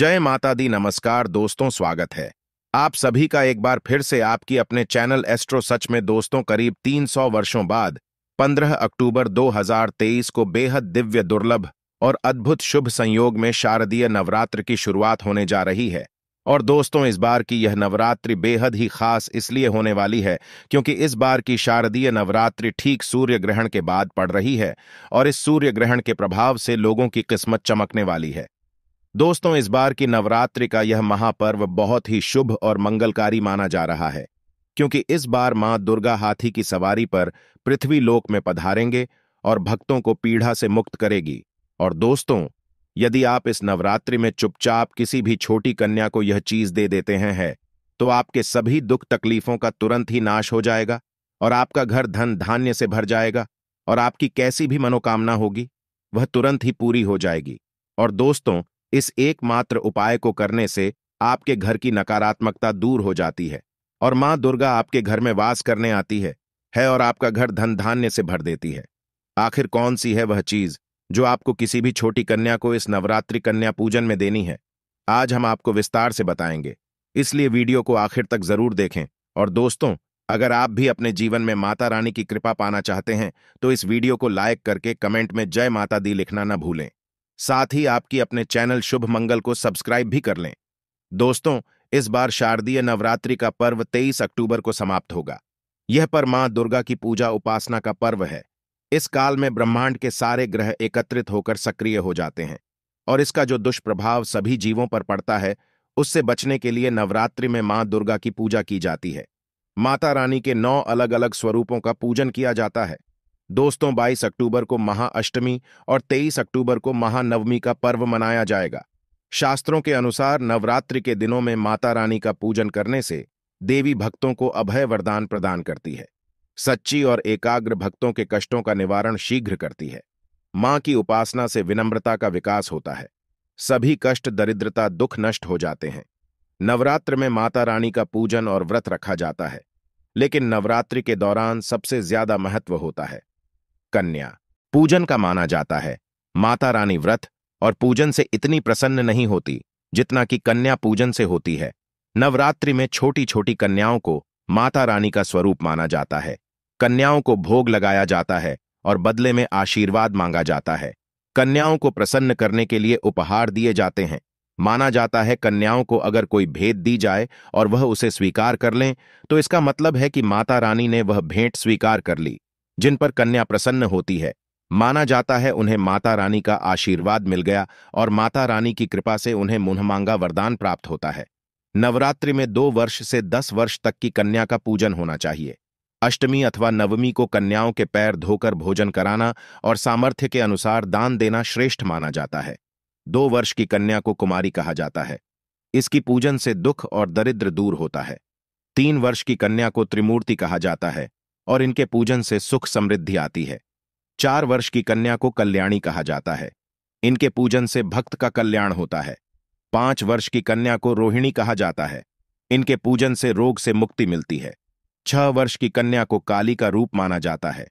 जय माता दी नमस्कार दोस्तों स्वागत है आप सभी का एक बार फिर से आपकी अपने चैनल एस्ट्रो सच में दोस्तों करीब 300 वर्षों बाद 15 अक्टूबर 2023 को बेहद दिव्य दुर्लभ और अद्भुत शुभ संयोग में शारदीय नवरात्र की शुरुआत होने जा रही है और दोस्तों इस बार की यह नवरात्रि बेहद ही खास इसलिए होने वाली है क्योंकि इस बार की शारदीय नवरात्रि ठीक सूर्य ग्रहण के बाद पड़ रही है और इस सूर्य ग्रहण के प्रभाव से लोगों की किस्मत चमकने वाली है दोस्तों इस बार की नवरात्रि का यह महापर्व बहुत ही शुभ और मंगलकारी माना जा रहा है क्योंकि इस बार मां दुर्गा हाथी की सवारी पर पृथ्वी लोक में पधारेंगे और भक्तों को पीढ़ा से मुक्त करेगी और दोस्तों यदि आप इस नवरात्रि में चुपचाप किसी भी छोटी कन्या को यह चीज दे देते हैं है, तो आपके सभी दुख तकलीफों का तुरंत ही नाश हो जाएगा और आपका घर धन धान्य से भर जाएगा और आपकी कैसी भी मनोकामना होगी वह तुरंत ही पूरी हो जाएगी और दोस्तों इस एकमात्र उपाय को करने से आपके घर की नकारात्मकता दूर हो जाती है और मां दुर्गा आपके घर में वास करने आती है है और आपका घर धन धान्य से भर देती है आखिर कौन सी है वह चीज जो आपको किसी भी छोटी कन्या को इस नवरात्रि कन्या पूजन में देनी है आज हम आपको विस्तार से बताएंगे इसलिए वीडियो को आखिर तक जरूर देखें और दोस्तों अगर आप भी अपने जीवन में माता रानी की कृपा पाना चाहते हैं तो इस वीडियो को लाइक करके कमेंट में जय माता दी लिखना न भूलें साथ ही आपकी अपने चैनल शुभ मंगल को सब्सक्राइब भी कर लें दोस्तों इस बार शारदीय नवरात्रि का पर्व 23 अक्टूबर को समाप्त होगा यह पर्व मां दुर्गा की पूजा उपासना का पर्व है इस काल में ब्रह्मांड के सारे ग्रह एकत्रित होकर सक्रिय हो जाते हैं और इसका जो दुष्प्रभाव सभी जीवों पर पड़ता है उससे बचने के लिए नवरात्रि में मां दुर्गा की पूजा की जाती है माता रानी के नौ अलग अलग स्वरूपों का पूजन किया जाता है दोस्तों 22 अक्टूबर को महाअष्टमी और 23 अक्टूबर को महानवमी का पर्व मनाया जाएगा शास्त्रों के अनुसार नवरात्रि के दिनों में माता रानी का पूजन करने से देवी भक्तों को अभय वरदान प्रदान करती है सच्ची और एकाग्र भक्तों के कष्टों का निवारण शीघ्र करती है मां की उपासना से विनम्रता का विकास होता है सभी कष्ट दरिद्रता दुख नष्ट हो जाते हैं नवरात्र में माता रानी का पूजन और व्रत रखा जाता है लेकिन नवरात्रि के दौरान सबसे ज्यादा महत्व होता है कन्या पूजन का माना जाता है माता रानी व्रत और पूजन से इतनी प्रसन्न नहीं होती जितना कि कन्या पूजन से होती है नवरात्रि में छोटी छोटी कन्याओं को माता रानी का स्वरूप माना जाता है कन्याओं को भोग लगाया जाता है और बदले में आशीर्वाद मांगा जाता है कन्याओं को प्रसन्न करने के लिए उपहार दिए जाते हैं माना जाता है कन्याओं को अगर कोई भेंट दी जाए और वह उसे स्वीकार कर लें तो इसका मतलब है कि माता रानी ने वह भेंट स्वीकार कर ली जिन पर कन्या प्रसन्न होती है माना जाता है उन्हें माता रानी का आशीर्वाद मिल गया और माता रानी की कृपा से उन्हें मांगा वरदान प्राप्त होता है नवरात्रि में दो वर्ष से दस वर्ष तक की कन्या का पूजन होना चाहिए अष्टमी अथवा नवमी को कन्याओं के पैर धोकर भोजन कराना और सामर्थ्य के अनुसार दान देना श्रेष्ठ माना जाता है दो वर्ष की कन्या को कुमारी कहा जाता है इसकी पूजन से दुख और दरिद्र दूर होता है तीन वर्ष की कन्या को त्रिमूर्ति कहा जाता है और इनके पूजन से सुख समृद्धि आती है चार वर्ष की कन्या को कल्याणी कहा जाता है इनके पूजन से भक्त का कल्याण होता है पांच वर्ष की कन्या को रोहिणी कहा जाता है इनके पूजन से रोग से मुक्ति मिलती है छह वर्ष की कन्या को काली का रूप माना जाता है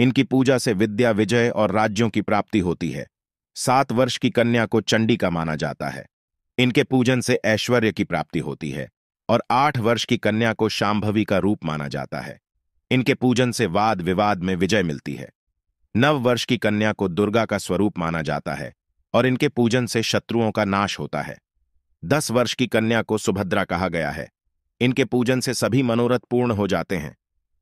इनकी पूजा से विद्या विजय और राज्यों की प्राप्ति होती है सात वर्ष की कन्या को चंडी का माना जाता है इनके पूजन से ऐश्वर्य की प्राप्ति होती है और आठ वर्ष की कन्या को शाम्भवी का रूप माना जाता है इनके पूजन से वाद विवाद में विजय मिलती है नव वर्ष की कन्या को दुर्गा का स्वरूप माना जाता है और इनके पूजन से शत्रुओं का नाश होता है दस वर्ष की कन्या को सुभद्रा कहा गया है इनके पूजन से सभी मनोरथ पूर्ण हो जाते हैं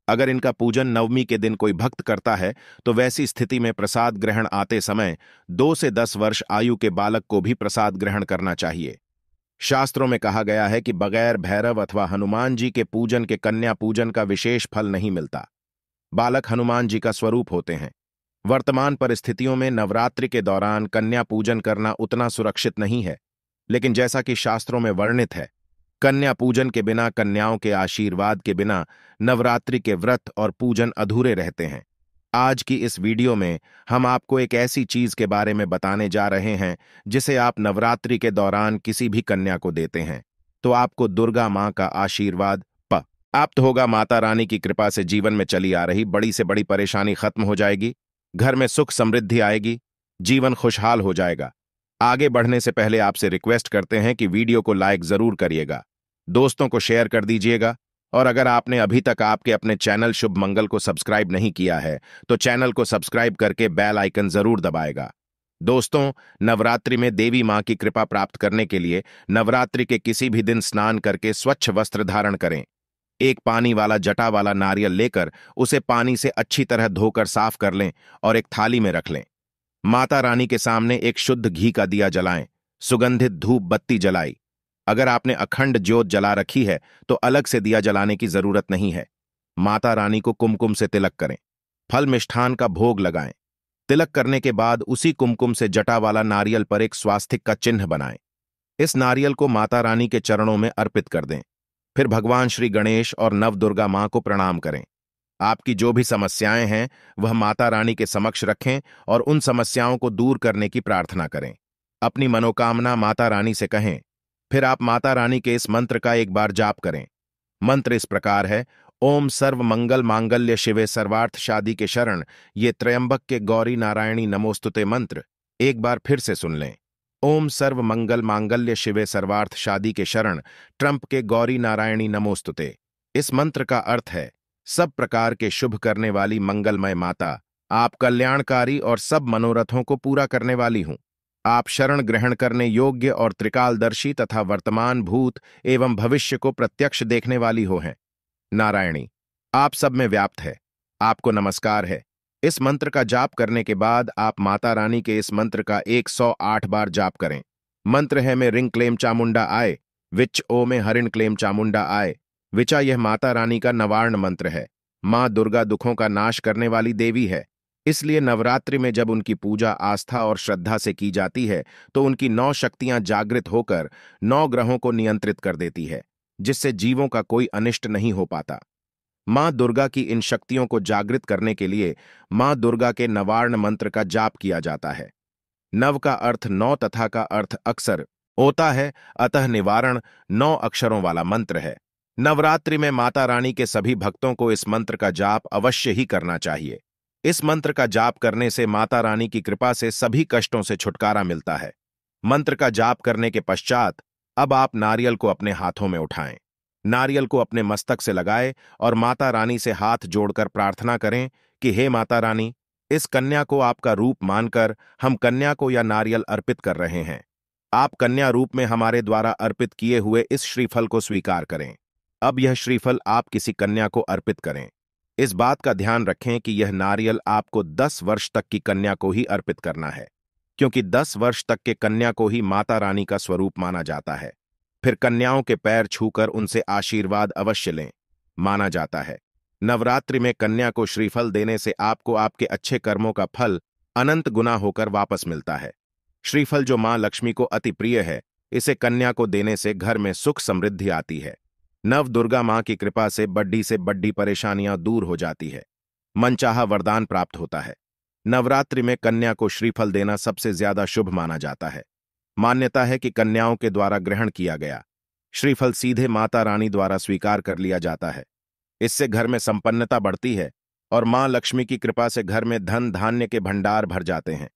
अगर इनका पूजन नवमी के दिन कोई भक्त करता है तो वैसी स्थिति में प्रसाद ग्रहण आते समय दो से दस वर्ष आयु के बालक को भी प्रसाद ग्रहण करना चाहिए शास्त्रों में कहा गया है कि बगैर भैरव अथवा हनुमान जी के पूजन के कन्या पूजन का विशेष फल नहीं मिलता बालक हनुमान जी का स्वरूप होते हैं वर्तमान परिस्थितियों में नवरात्रि के दौरान कन्या पूजन करना उतना सुरक्षित नहीं है लेकिन जैसा कि शास्त्रों में वर्णित है कन्या पूजन के बिना कन्याओं के आशीर्वाद के बिना नवरात्रि के व्रत और पूजन अधूरे रहते हैं आज की इस वीडियो में हम आपको एक ऐसी चीज के बारे में बताने जा रहे हैं जिसे आप नवरात्रि के दौरान किसी भी कन्या को देते हैं तो आपको दुर्गा माँ का आशीर्वाद प आप तो होगा माता रानी की कृपा से जीवन में चली आ रही बड़ी से बड़ी परेशानी खत्म हो जाएगी घर में सुख समृद्धि आएगी जीवन खुशहाल हो जाएगा आगे बढ़ने से पहले आपसे रिक्वेस्ट करते हैं कि वीडियो को लाइक जरूर करिएगा दोस्तों को शेयर कर दीजिएगा और अगर आपने अभी तक आपके अपने चैनल शुभ मंगल को सब्सक्राइब नहीं किया है तो चैनल को सब्सक्राइब करके बेल आइकन जरूर दबाएगा दोस्तों नवरात्रि में देवी मां की कृपा प्राप्त करने के लिए नवरात्रि के किसी भी दिन स्नान करके स्वच्छ वस्त्र धारण करें एक पानी वाला जटा वाला नारियल लेकर उसे पानी से अच्छी तरह धोकर साफ कर लें और एक थाली में रख लें माता रानी के सामने एक शुद्ध घी का दिया जलाएं सुगंधित धूप बत्ती जलाई अगर आपने अखंड ज्योत जला रखी है तो अलग से दिया जलाने की जरूरत नहीं है माता रानी को कुमकुम से तिलक करें फल मिष्ठान का भोग लगाएं तिलक करने के बाद उसी कुमकुम से जटा वाला नारियल पर एक स्वास्थिक का चिन्ह बनाएं इस नारियल को माता रानी के चरणों में अर्पित कर दें फिर भगवान श्री गणेश और नव दुर्गा मां को प्रणाम करें आपकी जो भी समस्याएं हैं वह माता रानी के समक्ष रखें और उन समस्याओं को दूर करने की प्रार्थना करें अपनी मनोकामना माता रानी से कहें फिर आप माता रानी के इस मंत्र का एक बार जाप करें मंत्र इस प्रकार है ओम सर्व मंगल मांगल्य शिवे सर्वार्थ शादी के शरण ये त्रयंबक के गौरी नारायणी नमोस्तुते मंत्र एक बार फिर से सुन लें ओम सर्व मंगल मांगल्य शिवे सर्वार्थ शादी के शरण ट्रंप के गौरी नारायणी नमोस्तुते इस मंत्र का अर्थ है सब प्रकार के शुभ करने वाली मंगलमय माता आप कल्याणकारी और सब मनोरथों को पूरा करने वाली हूं आप शरण ग्रहण करने योग्य और त्रिकालदर्शी तथा वर्तमान भूत एवं भविष्य को प्रत्यक्ष देखने वाली हो हैं नारायणी आप सब में व्याप्त है आपको नमस्कार है इस मंत्र का जाप करने के बाद आप माता रानी के इस मंत्र का 108 बार जाप करें मंत्र है में रिंग क्लेम चामुंडा आए विच ओ में हरिण क्लेम चामुंडा आए विचा यह माता रानी का नवार्ण मंत्र है माँ दुर्गा दुखों का नाश करने वाली देवी है इसलिए नवरात्रि में जब उनकी पूजा आस्था और श्रद्धा से की जाती है तो उनकी नौ शक्तियां जागृत होकर नौ ग्रहों को नियंत्रित कर देती है जिससे जीवों का कोई अनिष्ट नहीं हो पाता मां दुर्गा की इन शक्तियों को जागृत करने के लिए मां दुर्गा के नवार्ण मंत्र का जाप किया जाता है नव का अर्थ नौ तथा का अर्थ अक्सर होता है अतः निवारण नौ अक्षरों वाला मंत्र है नवरात्रि में माता रानी के सभी भक्तों को इस मंत्र का जाप अवश्य ही करना चाहिए इस मंत्र का जाप करने से माता रानी की कृपा से सभी कष्टों से छुटकारा मिलता है मंत्र का जाप करने के पश्चात अब आप नारियल को अपने हाथों में उठाएं नारियल को अपने मस्तक से लगाए और माता रानी से हाथ जोड़कर प्रार्थना करें कि हे माता रानी इस कन्या को आपका रूप मानकर हम कन्या को या नारियल अर्पित कर रहे हैं आप कन्या रूप में हमारे द्वारा अर्पित किए हुए इस श्रीफल को स्वीकार करें अब यह श्रीफल आप किसी कन्या को अर्पित करें इस बात का ध्यान रखें कि यह नारियल आपको 10 वर्ष तक की कन्या को ही अर्पित करना है क्योंकि 10 वर्ष तक के कन्या को ही माता रानी का स्वरूप माना जाता है फिर कन्याओं के पैर छूकर उनसे आशीर्वाद अवश्य लें माना जाता है नवरात्रि में कन्या को श्रीफल देने से आपको आपके अच्छे कर्मों का फल अनंत गुना होकर वापस मिलता है श्रीफल जो मां लक्ष्मी को अति प्रिय है इसे कन्या को देने से घर में सुख समृद्धि आती है नव दुर्गा माँ की कृपा से बड्डी से बड्डी परेशानियां दूर हो जाती है मनचाहा वरदान प्राप्त होता है नवरात्रि में कन्या को श्रीफल देना सबसे ज्यादा शुभ माना जाता है मान्यता है कि कन्याओं के द्वारा ग्रहण किया गया श्रीफल सीधे माता रानी द्वारा स्वीकार कर लिया जाता है इससे घर में संपन्नता बढ़ती है और मां लक्ष्मी की कृपा से घर में धन धान्य के भंडार भर जाते हैं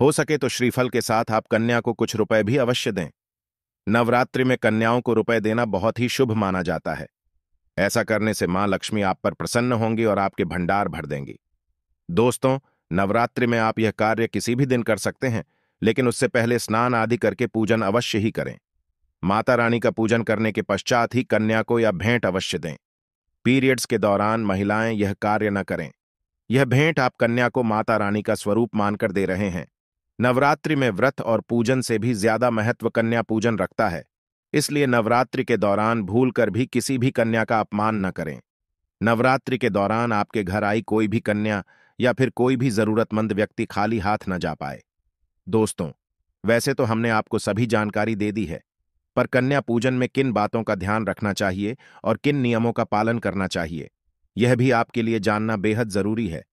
हो सके तो श्रीफल के साथ आप कन्या को कुछ रुपए भी अवश्य दें नवरात्रि में कन्याओं को रुपए देना बहुत ही शुभ माना जाता है ऐसा करने से मां लक्ष्मी आप पर प्रसन्न होंगी और आपके भंडार भर देंगी दोस्तों नवरात्रि में आप यह कार्य किसी भी दिन कर सकते हैं लेकिन उससे पहले स्नान आदि करके पूजन अवश्य ही करें माता रानी का पूजन करने के पश्चात ही कन्या को या भेंट अवश्य दें पीरियड्स के दौरान महिलाएं यह कार्य न करें यह भेंट आप कन्या को माता रानी का स्वरूप मानकर दे रहे हैं नवरात्रि में व्रत और पूजन से भी ज्यादा महत्व कन्या पूजन रखता है इसलिए नवरात्रि के दौरान भूलकर भी किसी भी कन्या का अपमान न करें नवरात्रि के दौरान आपके घर आई कोई भी कन्या या फिर कोई भी जरूरतमंद व्यक्ति खाली हाथ न जा पाए दोस्तों वैसे तो हमने आपको सभी जानकारी दे दी है पर कन्या पूजन में किन बातों का ध्यान रखना चाहिए और किन नियमों का पालन करना चाहिए यह भी आपके लिए जानना बेहद जरूरी है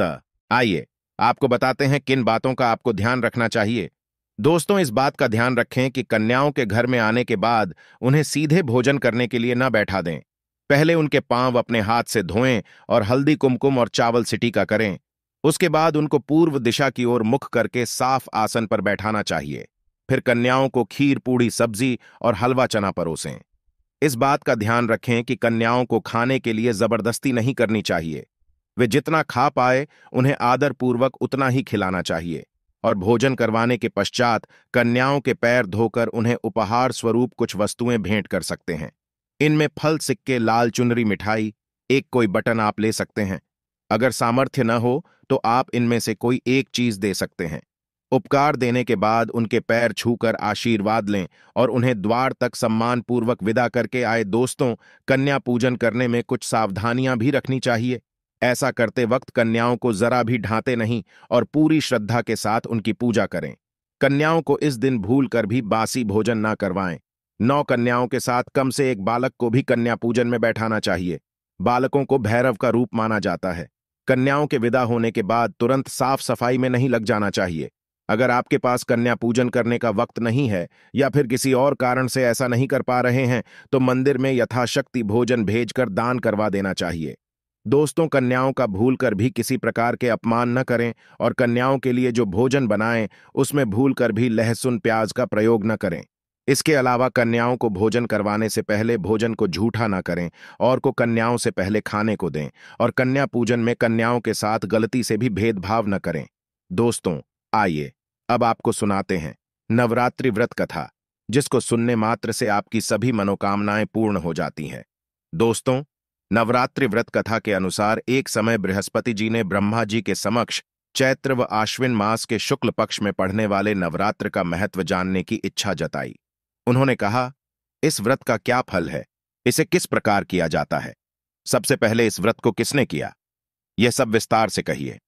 त आइए आपको बताते हैं किन बातों का आपको ध्यान रखना चाहिए दोस्तों इस बात का ध्यान रखें कि कन्याओं के घर में आने के बाद उन्हें सीधे भोजन करने के लिए न बैठा दें पहले उनके पांव अपने हाथ से धोएं और हल्दी कुमकुम और चावल सिटी का करें उसके बाद उनको पूर्व दिशा की ओर मुख करके साफ आसन पर बैठाना चाहिए फिर कन्याओं को खीर पूड़ी सब्जी और हलवा चना परोसें इस बात का ध्यान रखें कि कन्याओं को खाने के लिए जबरदस्ती नहीं करनी चाहिए वे जितना खा पाए उन्हें आदरपूर्वक उतना ही खिलाना चाहिए और भोजन करवाने के पश्चात कन्याओं के पैर धोकर उन्हें उपहार स्वरूप कुछ वस्तुएं भेंट कर सकते हैं इनमें फल सिक्के लाल चुनरी मिठाई एक कोई बटन आप ले सकते हैं अगर सामर्थ्य न हो तो आप इनमें से कोई एक चीज दे सकते हैं उपकार देने के बाद उनके पैर छूकर आशीर्वाद लें और उन्हें द्वार तक सम्मानपूर्वक विदा करके आए दोस्तों कन्या पूजन करने में कुछ सावधानियां भी रखनी चाहिए ऐसा करते वक्त कन्याओं को जरा भी ढांते नहीं और पूरी श्रद्धा के साथ उनकी पूजा करें कन्याओं को इस दिन भूल कर भी बासी भोजन ना करवाएं नौ कन्याओं के साथ कम से एक बालक को भी कन्या पूजन में बैठाना चाहिए बालकों को भैरव का रूप माना जाता है कन्याओं के विदा होने के बाद तुरंत साफ सफाई में नहीं लग जाना चाहिए अगर आपके पास कन्या पूजन करने का वक्त नहीं है या फिर किसी और कारण से ऐसा नहीं कर पा रहे हैं तो मंदिर में यथाशक्ति भोजन भेजकर दान करवा देना चाहिए दोस्तों कन्याओं का भूल कर भी किसी प्रकार के अपमान न करें और कन्याओं के लिए जो भोजन बनाएं उसमें भूल कर भी लहसुन प्याज का प्रयोग न करें इसके अलावा कन्याओं को भोजन करवाने से पहले भोजन को झूठा ना करें और को कन्याओं से पहले खाने को दें और कन्या पूजन में कन्याओं के साथ गलती से भी भेदभाव न करें दोस्तों आइए अब आपको सुनाते हैं नवरात्रि व्रत कथा जिसको सुनने मात्र से आपकी सभी मनोकामनाएं पूर्ण हो जाती हैं दोस्तों नवरात्रि व्रत कथा के अनुसार एक समय बृहस्पति जी ने ब्रह्मा जी के समक्ष चैत्र व आश्विन मास के शुक्ल पक्ष में पढ़ने वाले नवरात्र का महत्व जानने की इच्छा जताई उन्होंने कहा इस व्रत का क्या फल है इसे किस प्रकार किया जाता है सबसे पहले इस व्रत को किसने किया यह सब विस्तार से कहिए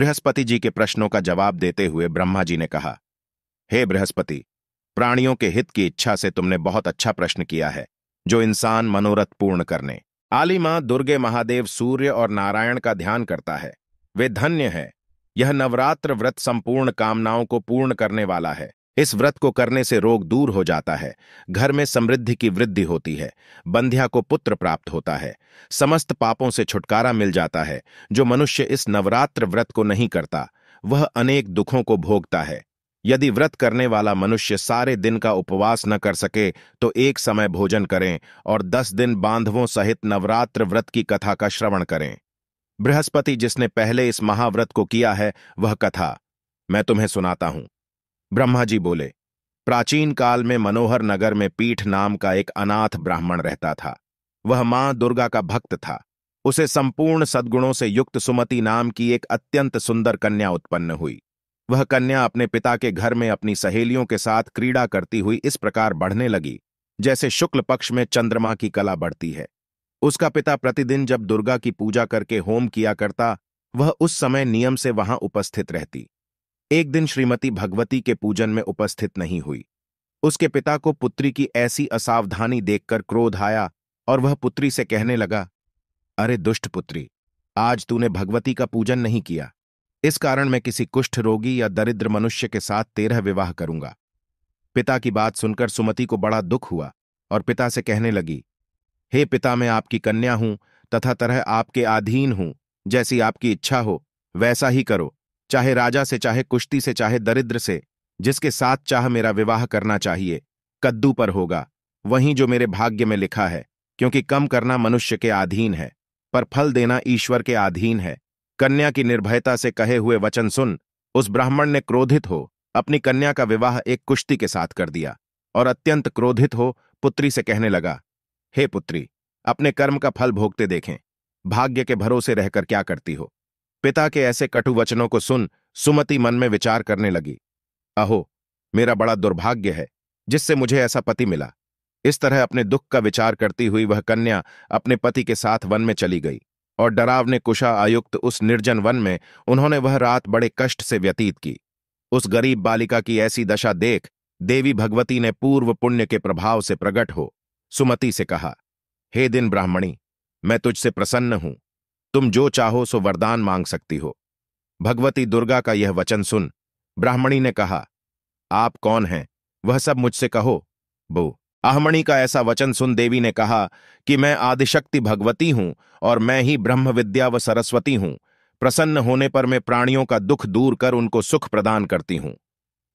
बृहस्पति जी के प्रश्नों का जवाब देते हुए ब्रह्मा जी ने कहा हे बृहस्पति प्राणियों के हित की इच्छा से तुमने बहुत अच्छा प्रश्न किया है जो इंसान मनोरथ पूर्ण करने आली मां दुर्गे महादेव सूर्य और नारायण का ध्यान करता है वे धन्य है यह नवरात्र व्रत संपूर्ण कामनाओं को पूर्ण करने वाला है इस व्रत को करने से रोग दूर हो जाता है घर में समृद्धि की वृद्धि होती है बंध्या को पुत्र प्राप्त होता है समस्त पापों से छुटकारा मिल जाता है जो मनुष्य इस नवरात्र व्रत को नहीं करता वह अनेक दुखों को भोगता है यदि व्रत करने वाला मनुष्य सारे दिन का उपवास न कर सके तो एक समय भोजन करें और दस दिन बांधवों सहित नवरात्र व्रत की कथा का श्रवण करें बृहस्पति जिसने पहले इस महाव्रत को किया है वह कथा मैं तुम्हें सुनाता हूं ब्रह्मा जी बोले प्राचीन काल में मनोहर नगर में पीठ नाम का एक अनाथ ब्राह्मण रहता था वह मां दुर्गा का भक्त था उसे संपूर्ण सद्गुणों से युक्त सुमति नाम की एक अत्यंत सुंदर कन्या उत्पन्न हुई वह कन्या अपने पिता के घर में अपनी सहेलियों के साथ क्रीड़ा करती हुई इस प्रकार बढ़ने लगी जैसे शुक्ल पक्ष में चंद्रमा की कला बढ़ती है उसका पिता प्रतिदिन जब दुर्गा की पूजा करके होम किया करता वह उस समय नियम से वहां उपस्थित रहती एक दिन श्रीमती भगवती के पूजन में उपस्थित नहीं हुई उसके पिता को पुत्री की ऐसी असावधानी देखकर क्रोध आया और वह पुत्री से कहने लगा अरे दुष्ट पुत्री आज तूने भगवती का पूजन नहीं किया इस कारण मैं किसी कुष्ठ रोगी या दरिद्र मनुष्य के साथ तेरह विवाह करूंगा पिता की बात सुनकर सुमति को बड़ा दुख हुआ और पिता से कहने लगी हे पिता मैं आपकी कन्या हूं तथा तरह आपके अधीन हूं जैसी आपकी इच्छा हो वैसा ही करो चाहे राजा से चाहे कुश्ती से चाहे दरिद्र से जिसके साथ चाह मेरा विवाह करना चाहिए कद्दू पर होगा वहीं जो मेरे भाग्य में लिखा है क्योंकि कम करना मनुष्य के अधीन है पर फल देना ईश्वर के अधीन है कन्या की निर्भयता से कहे हुए वचन सुन उस ब्राह्मण ने क्रोधित हो अपनी कन्या का विवाह एक कुश्ती के साथ कर दिया और अत्यंत क्रोधित हो पुत्री से कहने लगा हे पुत्री अपने कर्म का फल भोगते देखें भाग्य के भरोसे रहकर क्या करती हो पिता के ऐसे कटु वचनों को सुन सुमति मन में विचार करने लगी अहो मेरा बड़ा दुर्भाग्य है जिससे मुझे ऐसा पति मिला इस तरह अपने दुख का विचार करती हुई वह कन्या अपने पति के साथ वन में चली गई और डरावने कुशा आयुक्त उस निर्जन वन में उन्होंने वह रात बड़े कष्ट से व्यतीत की उस गरीब बालिका की ऐसी दशा देख देवी भगवती ने पूर्व पुण्य के प्रभाव से प्रकट हो सुमति से कहा हे दिन ब्राह्मणी मैं तुझसे प्रसन्न हूं तुम जो चाहो सो वरदान मांग सकती हो भगवती दुर्गा का यह वचन सुन ब्राह्मणी ने कहा आप कौन हैं वह सब मुझसे कहो बो आहमणि का ऐसा वचन सुन देवी ने कहा कि मैं आदिशक्ति भगवती हूं और मैं ही ब्रह्म विद्या व सरस्वती हूं प्रसन्न होने पर मैं प्राणियों का दुख दूर कर उनको सुख प्रदान करती हूँ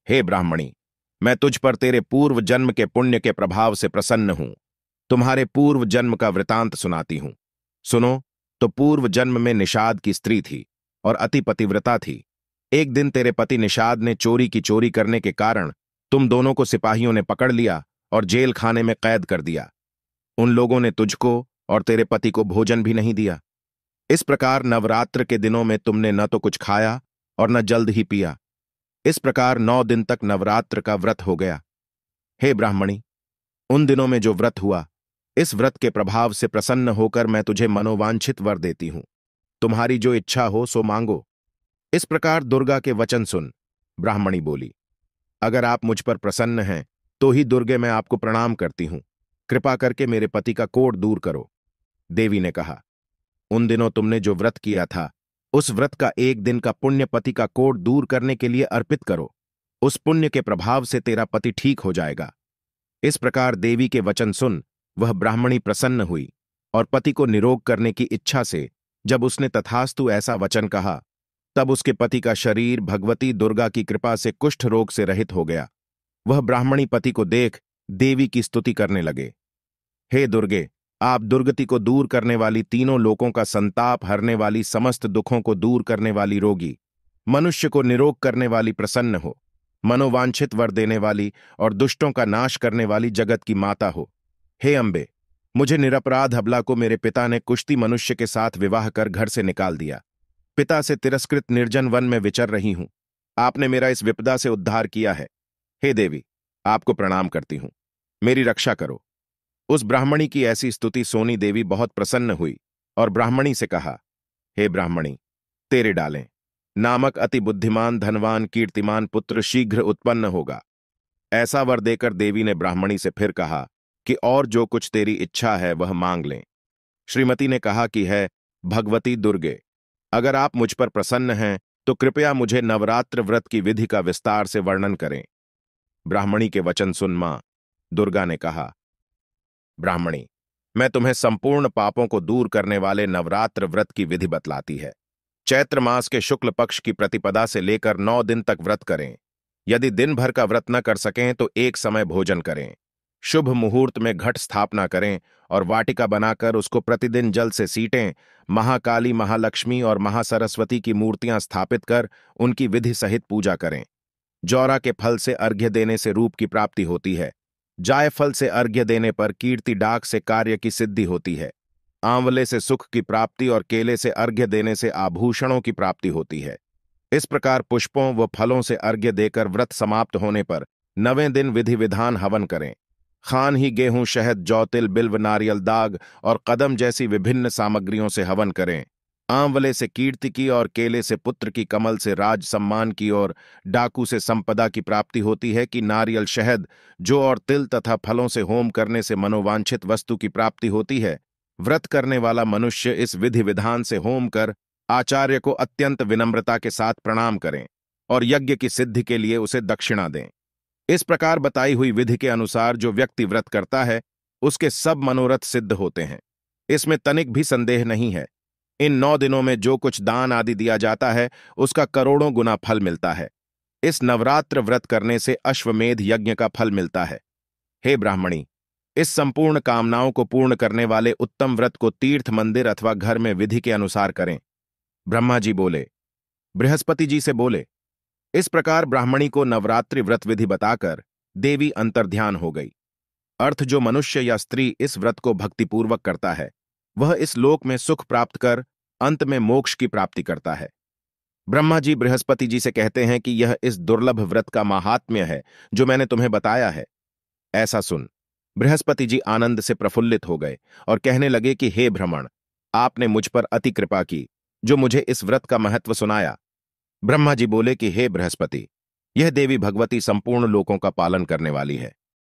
हे ब्राह्मणी मैं तुझ पर तेरे पूर्व जन्म के पुण्य के प्रभाव से प्रसन्न हूं तुम्हारे पूर्व जन्म का वृतांत सुनाती हूँ सुनो तो पूर्व जन्म में निषाद की स्त्री थी और अति पतिव्रता थी एक दिन तेरे पति निषाद ने चोरी की चोरी करने के कारण तुम दोनों को सिपाहियों ने पकड़ लिया और जेल खाने में कैद कर दिया उन लोगों ने तुझको और तेरे पति को भोजन भी नहीं दिया इस प्रकार नवरात्र के दिनों में तुमने न तो कुछ खाया और न जल्द ही पिया इस प्रकार नौ दिन तक नवरात्र का व्रत हो गया हे ब्राह्मणी उन दिनों में जो व्रत हुआ इस व्रत के प्रभाव से प्रसन्न होकर मैं तुझे मनोवांछित वर देती हूं तुम्हारी जो इच्छा हो सो मांगो इस प्रकार दुर्गा के वचन सुन ब्राह्मणी बोली अगर आप मुझ पर प्रसन्न हैं तो ही दुर्गे मैं आपको प्रणाम करती हूं कृपा करके मेरे पति का कोड दूर करो देवी ने कहा उन दिनों तुमने जो व्रत किया था उस व्रत का एक दिन का पुण्य पति का कोड दूर करने के लिए अर्पित करो उस पुण्य के प्रभाव से तेरा पति ठीक हो जाएगा इस प्रकार देवी के वचन सुन वह ब्राह्मणी प्रसन्न हुई और पति को निरोग करने की इच्छा से जब उसने तथास्तु ऐसा वचन कहा तब उसके पति का शरीर भगवती दुर्गा की कृपा से कुष्ठ रोग से रहित हो गया वह ब्राह्मणी पति को देख देवी की स्तुति करने लगे हे दुर्गे आप दुर्गति को दूर करने वाली तीनों लोकों का संताप हरने वाली समस्त दुखों को दूर करने वाली रोगी मनुष्य को निरोग करने वाली प्रसन्न हो मनोवांछित वर देने वाली और दुष्टों का नाश करने वाली जगत की माता हो हे अम्बे मुझे निरपराध हबला को मेरे पिता ने कुश्ती मनुष्य के साथ विवाह कर घर से निकाल दिया पिता से तिरस्कृत निर्जन वन में विचर रही हूं आपने मेरा इस विपदा से उद्धार किया है हे देवी आपको प्रणाम करती हूं मेरी रक्षा करो उस ब्राह्मणी की ऐसी स्तुति सोनी देवी बहुत प्रसन्न हुई और ब्राह्मणी से कहा हे ब्राह्मणी तेरे डालें नामक अति बुद्धिमान धनवान कीर्तिमान पुत्र शीघ्र उत्पन्न होगा ऐसा वर देकर देवी ने ब्राह्मणी से फिर कहा कि और जो कुछ तेरी इच्छा है वह मांग लें श्रीमती ने कहा कि है भगवती दुर्गे अगर आप मुझ पर प्रसन्न हैं तो कृपया मुझे नवरात्र व्रत की विधि का विस्तार से वर्णन करें ब्राह्मणी के वचन सुन मां दुर्गा ने कहा ब्राह्मणी मैं तुम्हें संपूर्ण पापों को दूर करने वाले नवरात्र व्रत की विधि बतलाती है चैत्र मास के शुक्ल पक्ष की प्रतिपदा से लेकर नौ दिन तक व्रत करें यदि दिन भर का व्रत न कर सकें तो एक समय भोजन करें शुभ मुहूर्त में घट स्थापना करें और वाटिका बनाकर उसको प्रतिदिन जल से सीटें महाकाली महालक्ष्मी और महासरस्वती की मूर्तियां स्थापित कर उनकी विधि सहित पूजा करें जौरा के फल से अर्घ्य देने से रूप की प्राप्ति होती है जायफल से अर्घ्य देने पर कीर्ति डाक से कार्य की सिद्धि होती है आंवले से सुख की प्राप्ति और केले से अर्घ्य देने से आभूषणों की प्राप्ति होती है इस प्रकार पुष्पों व फलों से अर्घ्य देकर व्रत समाप्त होने पर नवें दिन विधि विधान हवन करें खान ही गेहूं शहद जौतिल बिल्व नारियल दाग और कदम जैसी विभिन्न सामग्रियों से हवन करें आंवले से कीर्ति की और केले से पुत्र की कमल से राज सम्मान की और डाकू से संपदा की प्राप्ति होती है कि नारियल शहद जो और तिल तथा फलों से होम करने से मनोवांछित वस्तु की प्राप्ति होती है व्रत करने वाला मनुष्य इस विधि विधान से होम कर आचार्य को अत्यंत विनम्रता के साथ प्रणाम करें और यज्ञ की सिद्धि के लिए उसे दक्षिणा दें इस प्रकार बताई हुई विधि के अनुसार जो व्यक्ति व्रत करता है उसके सब मनोरथ सिद्ध होते हैं इसमें तनिक भी संदेह नहीं है इन नौ दिनों में जो कुछ दान आदि दिया जाता है उसका करोड़ों गुना फल मिलता है इस नवरात्र व्रत करने से अश्वमेध यज्ञ का फल मिलता है हे ब्राह्मणी इस संपूर्ण कामनाओं को पूर्ण करने वाले उत्तम व्रत को तीर्थ मंदिर अथवा घर में विधि के अनुसार करें ब्रह्मा जी बोले बृहस्पति जी से बोले इस प्रकार ब्राह्मणी को नवरात्रि व्रत विधि बताकर देवी अंतर्ध्यान हो गई अर्थ जो मनुष्य या स्त्री इस व्रत को भक्तिपूर्वक करता है वह इस लोक में सुख प्राप्त कर अंत में मोक्ष की प्राप्ति करता है ब्रह्मा जी बृहस्पति जी से कहते हैं कि यह इस दुर्लभ व्रत का महात्म्य है जो मैंने तुम्हें बताया है ऐसा सुन बृहस्पति जी आनंद से प्रफुल्लित हो गए और कहने लगे कि हे भ्रमण आपने मुझ पर अति कृपा की जो मुझे इस व्रत का महत्व सुनाया ब्रह्मा जी बोले कि हे बृहस्पति यह देवी भगवती संपूर्ण लोकों का पालन करने वाली है